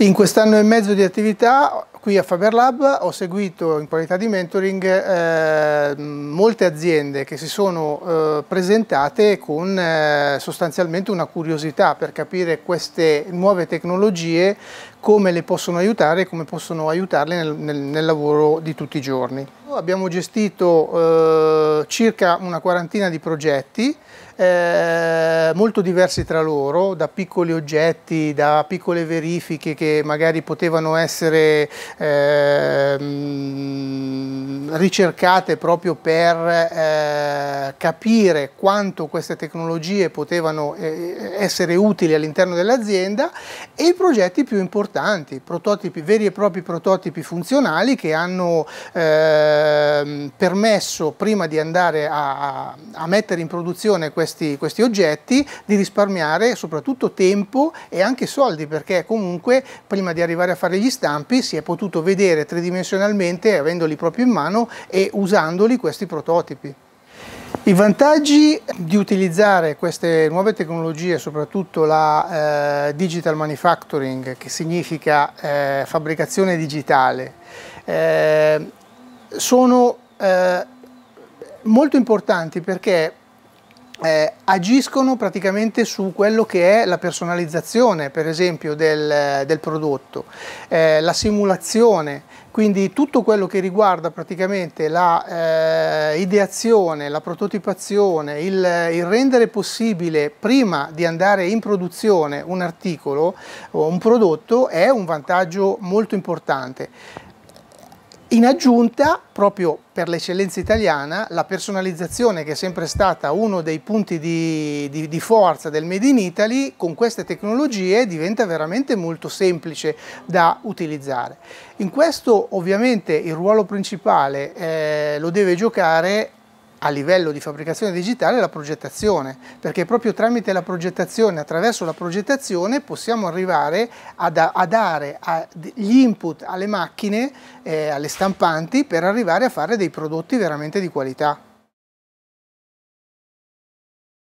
In quest'anno e mezzo di attività Qui a Faber Lab ho seguito in qualità di mentoring eh, molte aziende che si sono eh, presentate con eh, sostanzialmente una curiosità per capire queste nuove tecnologie, come le possono aiutare e come possono aiutarle nel, nel, nel, lavoro di tutti i giorni. Abbiamo gestito eh, circa una quarantina di progetti eh, molto diversi tra loro, da piccoli oggetti, da piccole verifiche che magari potevano essere Ehm, ricercate proprio per eh, capire quanto queste tecnologie potevano eh, essere utili all'interno dell'azienda e i progetti più importanti, prototipi, veri e propri prototipi funzionali che hanno eh, ehm, permesso, prima di andare a, a mettere in produzione questi, questi, oggetti, di risparmiare soprattutto tempo e anche soldi, perché comunque prima di arrivare a fare gli stampi si è potuto vedere tridimensionalmente, avendoli proprio in mano e usandoli questi prototipi. I vantaggi di utilizzare queste nuove tecnologie, soprattutto la eh, digital manufacturing, che significa eh, fabbricazione digitale, eh, sono eh, molto importanti perché eh, agiscono praticamente su quello che è la personalizzazione per esempio del, del prodotto, eh, la simulazione, quindi tutto quello che riguarda praticamente la eh, ideazione, la prototipazione, il, il, rendere possibile prima di andare in produzione un articolo o un prodotto è un vantaggio molto importante. In aggiunta, proprio per l'eccellenza italiana, la personalizzazione che è sempre stata uno dei punti di, di, di, forza del Made in Italy, con queste tecnologie diventa veramente molto semplice da utilizzare. In questo ovviamente il ruolo principale eh, lo deve giocare a livello di fabbricazione digitale la progettazione, perché proprio tramite la progettazione, attraverso la progettazione possiamo arrivare a, da, a dare a, gli input alle macchine, eh, alle stampanti per arrivare a fare dei prodotti veramente di qualità.